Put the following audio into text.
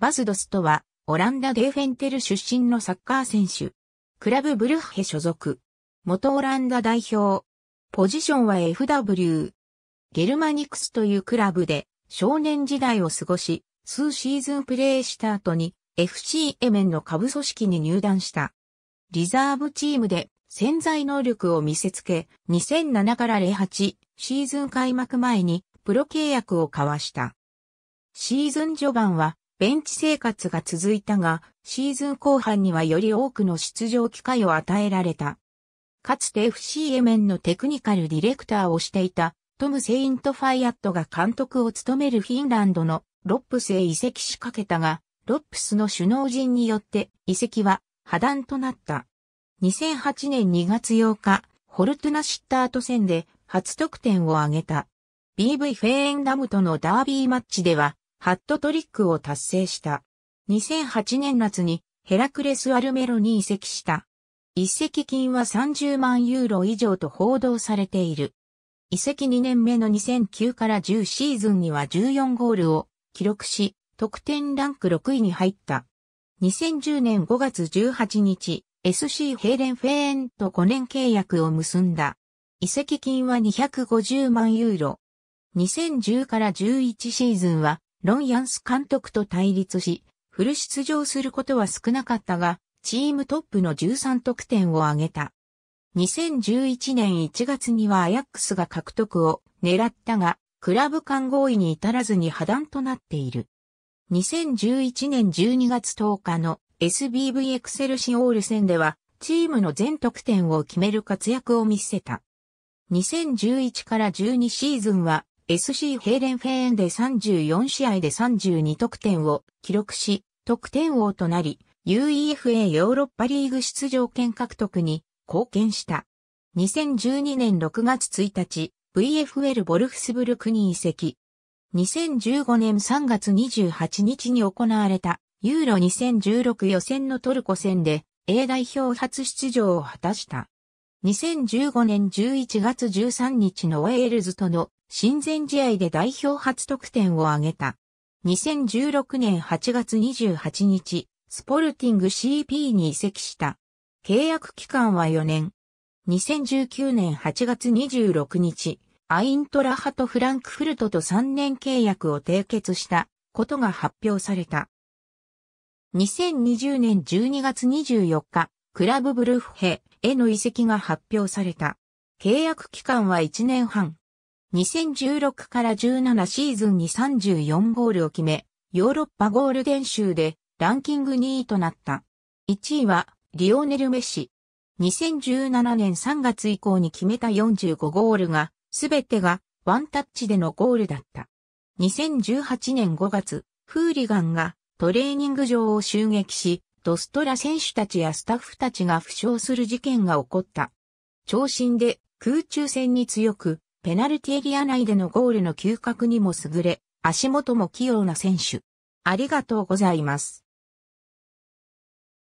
バスドスとは、オランダデーフェンテル出身のサッカー選手。クラブブルッヘ所属。元オランダ代表。ポジションは FW。ゲルマニクスというクラブで少年時代を過ごし、数シーズンプレーした後に FC エメンの下部組織に入団した。リザーブチームで潜在能力を見せつけ、2007から08シーズン開幕前にプロ契約を交わした。シーズン序盤はベンチ生活が続いたが、シーズン後半にはより多くの出場機会を与えられた。かつて FC エメンのテクニカルディレクターをしていた、トム・セイント・ファイアットが監督を務めるフィンランドのロップスへ移籍しかけたが、ロップスの首脳陣によって移籍は破断となった。2008年2月8日、ホルトゥナシッター都戦で初得点を挙げた。BV フェーンダムとのダービーマッチではハットトリックを達成した。2008年夏にヘラクレス・アルメロに移籍した。移籍金は30万ユーロ以上と報道されている。移籍2年目の2009から10シーズンには14ゴールを記録し、得点ランク6位に入った。2010年5月18日、SC ヘイレンフェーンと5年契約を結んだ。移籍金は250万ユーロ。2010から11シーズンはロン・ヤンス監督と対立し、フル出場することは少なかったが、チームトップの13得点を挙げた。2011年1月にはアヤックスが獲得を狙ったが、クラブ間合意に至らずに破談となっている。2011年12月10日の SBV エクセルシオール戦では、チームの全得点を決める活躍を見せた。2011から12シーズンは、SC ヘイレンフェーンで34試合で32得点を記録し、得点王となり、UEFA ヨーロッパリーグ出場権獲得に貢献した。2012年6月1日、VFL ボルフスブルクに移籍。2015年3月28日に行われたユーロ2016予選のトルコ戦で A 代表初出場を果たした。2015年11月13日のウェールズとの親善試合で代表初得点を挙げた。2016年8月28日、スポルティング CP に移籍した。契約期間は4年。2019年8月26日、アイントラハとフランクフルトと3年契約を締結したことが発表された。2020年12月24日、クラブブルフヘへの移籍が発表された。契約期間は1年半。2016から17シーズンに34ゴールを決め、ヨーロッパゴールデン州でランキング2位となった。1位はリオネル・メッシ。2017年3月以降に決めた45ゴールが、すべてがワンタッチでのゴールだった。2018年5月、フーリガンがトレーニング場を襲撃し、ドストラ選手たちやスタッフたちが負傷する事件が起こった。長身で空中戦に強く、ペナルティエリア内でのゴールの嗅覚にも優れ、足元も器用な選手。ありがとうございます。